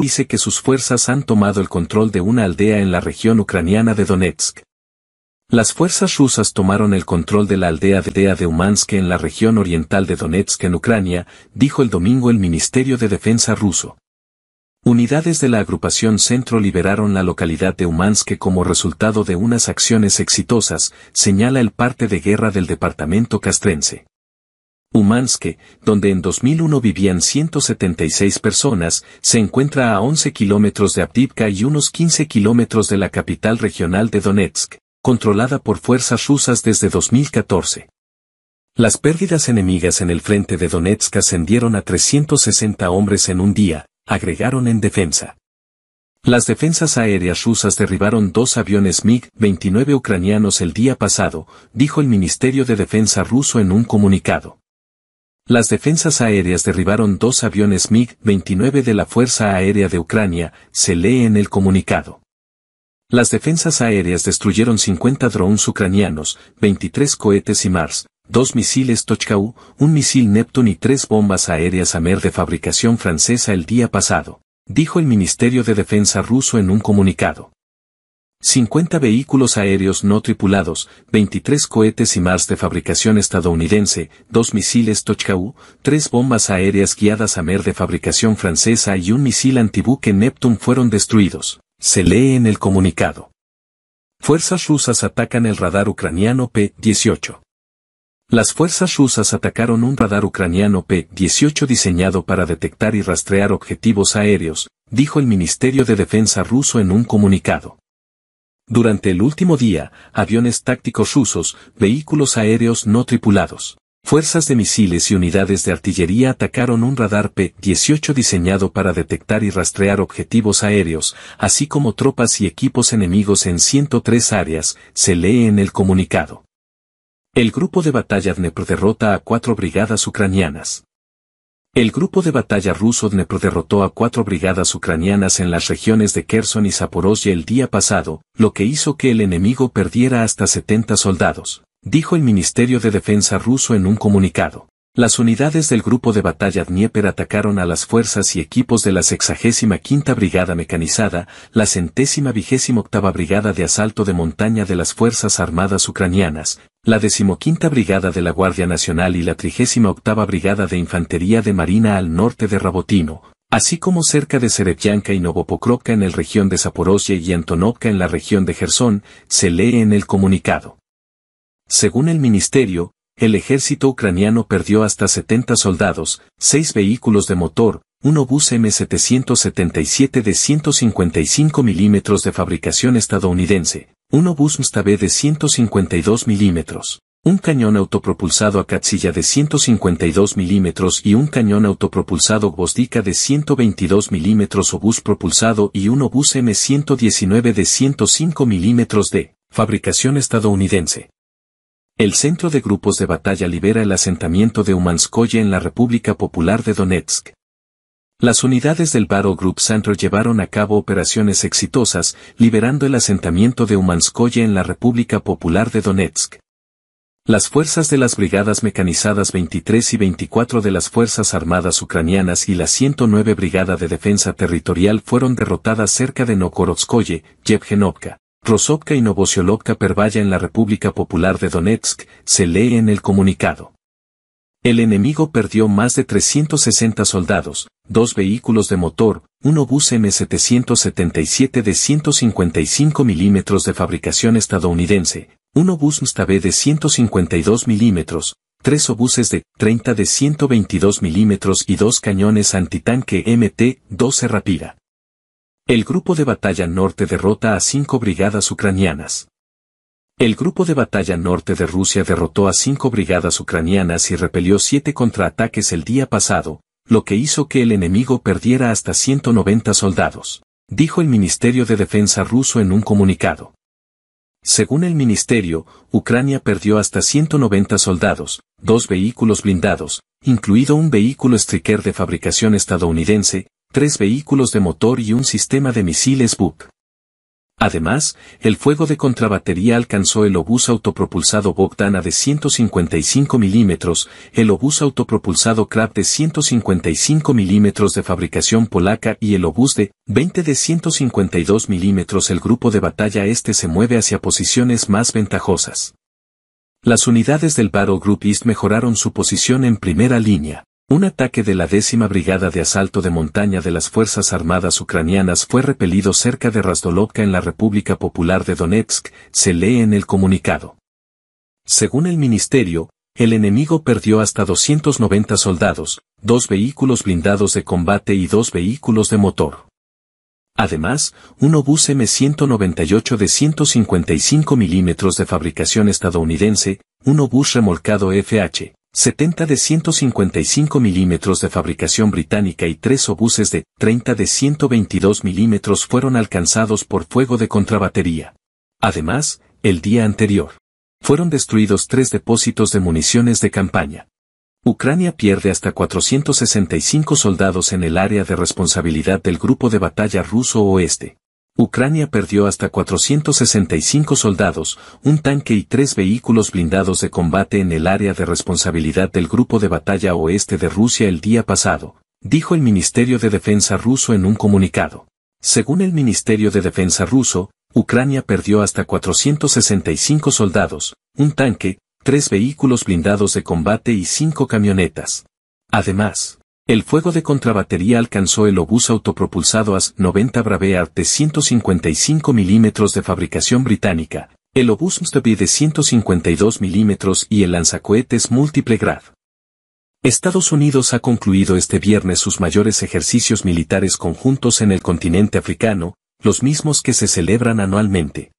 dice que sus fuerzas han tomado el control de una aldea en la región ucraniana de Donetsk. Las fuerzas rusas tomaron el control de la aldea de de Umansk en la región oriental de Donetsk en Ucrania, dijo el domingo el Ministerio de Defensa ruso. Unidades de la agrupación Centro liberaron la localidad de Umansk como resultado de unas acciones exitosas, señala el parte de guerra del departamento castrense. Umansk, donde en 2001 vivían 176 personas, se encuentra a 11 kilómetros de Abdivka y unos 15 kilómetros de la capital regional de Donetsk, controlada por fuerzas rusas desde 2014. Las pérdidas enemigas en el frente de Donetsk ascendieron a 360 hombres en un día, agregaron en defensa. Las defensas aéreas rusas derribaron dos aviones MiG-29 ucranianos el día pasado, dijo el Ministerio de Defensa ruso en un comunicado. Las defensas aéreas derribaron dos aviones MiG-29 de la Fuerza Aérea de Ucrania, se lee en el comunicado. Las defensas aéreas destruyeron 50 drones ucranianos, 23 cohetes y Mars, dos misiles Tochkau, un misil Neptune y tres bombas aéreas Amer de fabricación francesa el día pasado, dijo el Ministerio de Defensa ruso en un comunicado. 50 vehículos aéreos no tripulados, 23 cohetes y Mars de fabricación estadounidense, dos misiles Tochkau, tres bombas aéreas guiadas a Mer de fabricación francesa y un misil antibuque Neptune fueron destruidos. Se lee en el comunicado. Fuerzas rusas atacan el radar ucraniano P-18. Las fuerzas rusas atacaron un radar ucraniano P-18 diseñado para detectar y rastrear objetivos aéreos, dijo el Ministerio de Defensa ruso en un comunicado. Durante el último día, aviones tácticos rusos, vehículos aéreos no tripulados, fuerzas de misiles y unidades de artillería atacaron un radar P-18 diseñado para detectar y rastrear objetivos aéreos, así como tropas y equipos enemigos en 103 áreas, se lee en el comunicado. El grupo de batalla Dnepr derrota a cuatro brigadas ucranianas. El grupo de batalla ruso Dnepro derrotó a cuatro brigadas ucranianas en las regiones de Kherson y Zaporozhye el día pasado, lo que hizo que el enemigo perdiera hasta 70 soldados, dijo el Ministerio de Defensa ruso en un comunicado. Las unidades del grupo de batalla Dnieper atacaron a las fuerzas y equipos de la 65 Brigada Mecanizada, la centésima vigésima octava Brigada de Asalto de Montaña de las Fuerzas Armadas Ucranianas, la decimoquinta Brigada de la Guardia Nacional y la trigésima octava Brigada de Infantería de Marina al norte de Rabotino, así como cerca de Serebyanka y Novopokrovka en la región de Zaporozhye y Antonovka en la región de Gerson, se lee en el comunicado. Según el ministerio, el ejército ucraniano perdió hasta 70 soldados, 6 vehículos de motor, un obús M777 de 155 milímetros de fabricación estadounidense, un obús Mstab de 152 milímetros, un cañón autopropulsado Akatsilla de 152 milímetros y un cañón autopropulsado Gvozdika de 122 milímetros obús propulsado y un obús M119 de 105 milímetros de fabricación estadounidense. El centro de grupos de batalla libera el asentamiento de Umanskoye en la República Popular de Donetsk. Las unidades del Battle Group Center llevaron a cabo operaciones exitosas, liberando el asentamiento de Umanskoye en la República Popular de Donetsk. Las fuerzas de las Brigadas Mecanizadas 23 y 24 de las Fuerzas Armadas Ucranianas y la 109 Brigada de Defensa Territorial fueron derrotadas cerca de Nokorotskoye, Yevgenovka. Rozovka y Novosiolovka Pervaya en la República Popular de Donetsk, se lee en el comunicado. El enemigo perdió más de 360 soldados, dos vehículos de motor, un obús M777 de 155 milímetros de fabricación estadounidense, un obús Mstab de 152 milímetros, tres obuses de 30 de 122 milímetros y dos cañones antitanque MT-12 Rapira. El Grupo de Batalla Norte derrota a cinco brigadas ucranianas. El Grupo de Batalla Norte de Rusia derrotó a cinco brigadas ucranianas y repelió siete contraataques el día pasado, lo que hizo que el enemigo perdiera hasta 190 soldados, dijo el Ministerio de Defensa ruso en un comunicado. Según el ministerio, Ucrania perdió hasta 190 soldados, dos vehículos blindados, incluido un vehículo Striker de fabricación estadounidense, tres vehículos de motor y un sistema de misiles Buk. Además, el fuego de contrabatería alcanzó el obús autopropulsado Bogdana de 155 milímetros, el obús autopropulsado Krab de 155 milímetros de fabricación polaca y el obús de 20 de 152 milímetros. El grupo de batalla este se mueve hacia posiciones más ventajosas. Las unidades del Battle Group East mejoraron su posición en primera línea. Un ataque de la décima brigada de asalto de montaña de las Fuerzas Armadas Ucranianas fue repelido cerca de Rasdolovka en la República Popular de Donetsk, se lee en el comunicado. Según el ministerio, el enemigo perdió hasta 290 soldados, dos vehículos blindados de combate y dos vehículos de motor. Además, un obús M198 de 155 milímetros de fabricación estadounidense, un obús remolcado FH, 70 de 155 milímetros de fabricación británica y tres obuses de 30 de 122 milímetros fueron alcanzados por fuego de contrabatería. Además, el día anterior, fueron destruidos tres depósitos de municiones de campaña. Ucrania pierde hasta 465 soldados en el área de responsabilidad del grupo de batalla ruso oeste. Ucrania perdió hasta 465 soldados, un tanque y tres vehículos blindados de combate en el área de responsabilidad del grupo de batalla oeste de Rusia el día pasado, dijo el Ministerio de Defensa ruso en un comunicado. Según el Ministerio de Defensa ruso, Ucrania perdió hasta 465 soldados, un tanque, tres vehículos blindados de combate y cinco camionetas. Además, el fuego de contrabatería alcanzó el obús autopropulsado AS-90 Braveart de 155 milímetros de fabricación británica, el obús Mustabi de 152 milímetros y el lanzacohetes múltiple grad. Estados Unidos ha concluido este viernes sus mayores ejercicios militares conjuntos en el continente africano, los mismos que se celebran anualmente.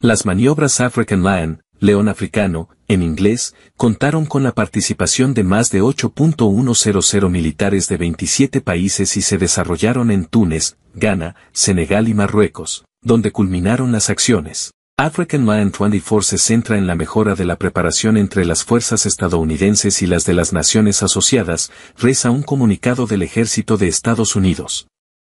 Las maniobras African Lion, León Africano, en inglés, contaron con la participación de más de 8.100 militares de 27 países y se desarrollaron en Túnez, Ghana, Senegal y Marruecos, donde culminaron las acciones. African Lion 24 se centra en la mejora de la preparación entre las fuerzas estadounidenses y las de las naciones asociadas, reza un comunicado del ejército de Estados Unidos.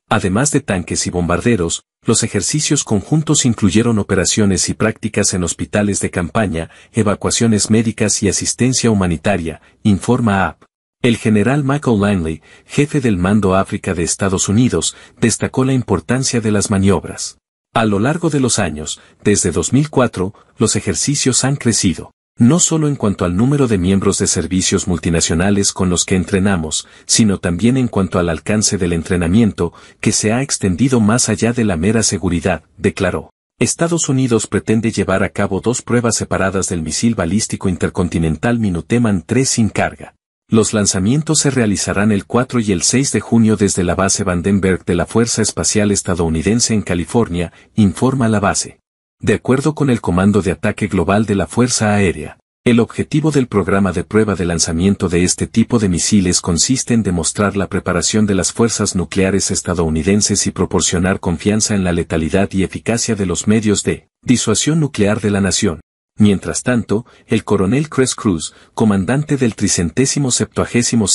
Además de tanques y bombarderos, los ejercicios conjuntos incluyeron operaciones y prácticas en hospitales de campaña, evacuaciones médicas y asistencia humanitaria, informa AP. El general Michael Langley, jefe del Mando África de Estados Unidos, destacó la importancia de las maniobras. A lo largo de los años, desde 2004, los ejercicios han crecido no solo en cuanto al número de miembros de servicios multinacionales con los que entrenamos, sino también en cuanto al alcance del entrenamiento, que se ha extendido más allá de la mera seguridad, declaró. Estados Unidos pretende llevar a cabo dos pruebas separadas del misil balístico intercontinental Minuteman 3 sin carga. Los lanzamientos se realizarán el 4 y el 6 de junio desde la base Vandenberg de la Fuerza Espacial Estadounidense en California, informa la base. De acuerdo con el Comando de Ataque Global de la Fuerza Aérea, el objetivo del programa de prueba de lanzamiento de este tipo de misiles consiste en demostrar la preparación de las fuerzas nucleares estadounidenses y proporcionar confianza en la letalidad y eficacia de los medios de disuasión nuclear de la nación. Mientras tanto, el coronel Chris Cruz, comandante del tricentésimo septuagésimo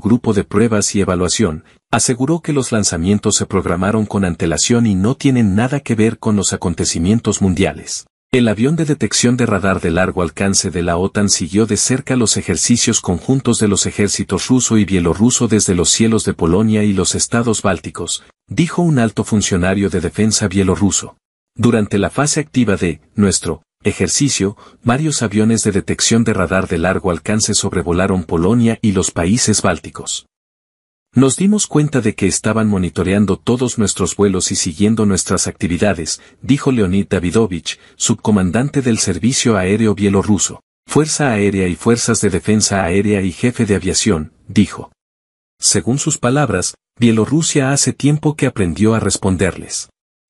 grupo de pruebas y evaluación, aseguró que los lanzamientos se programaron con antelación y no tienen nada que ver con los acontecimientos mundiales. El avión de detección de radar de largo alcance de la OTAN siguió de cerca los ejercicios conjuntos de los ejércitos ruso y bielorruso desde los cielos de Polonia y los estados bálticos, dijo un alto funcionario de defensa bielorruso. Durante la fase activa de nuestro ejercicio, varios aviones de detección de radar de largo alcance sobrevolaron Polonia y los países bálticos. Nos dimos cuenta de que estaban monitoreando todos nuestros vuelos y siguiendo nuestras actividades, dijo Leonid Davidovich, subcomandante del Servicio Aéreo Bielorruso, Fuerza Aérea y Fuerzas de Defensa Aérea y jefe de aviación, dijo. Según sus palabras, Bielorrusia hace tiempo que aprendió a responderles.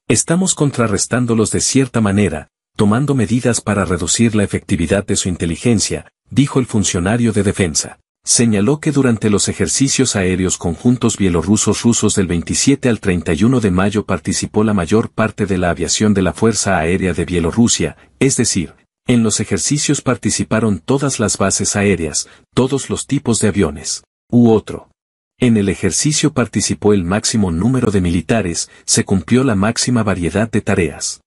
Estamos contrarrestándolos de cierta manera, tomando medidas para reducir la efectividad de su inteligencia, dijo el funcionario de defensa. Señaló que durante los ejercicios aéreos conjuntos bielorrusos rusos del 27 al 31 de mayo participó la mayor parte de la aviación de la Fuerza Aérea de Bielorrusia, es decir, en los ejercicios participaron todas las bases aéreas, todos los tipos de aviones, u otro. En el ejercicio participó el máximo número de militares, se cumplió la máxima variedad de tareas.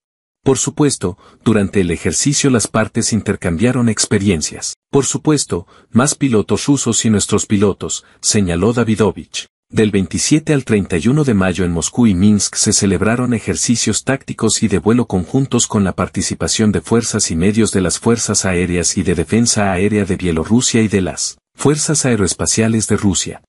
Por supuesto, durante el ejercicio las partes intercambiaron experiencias. Por supuesto, más pilotos rusos y nuestros pilotos, señaló Davidovich. Del 27 al 31 de mayo en Moscú y Minsk se celebraron ejercicios tácticos y de vuelo conjuntos con la participación de fuerzas y medios de las Fuerzas Aéreas y de Defensa Aérea de Bielorrusia y de las Fuerzas Aeroespaciales de Rusia.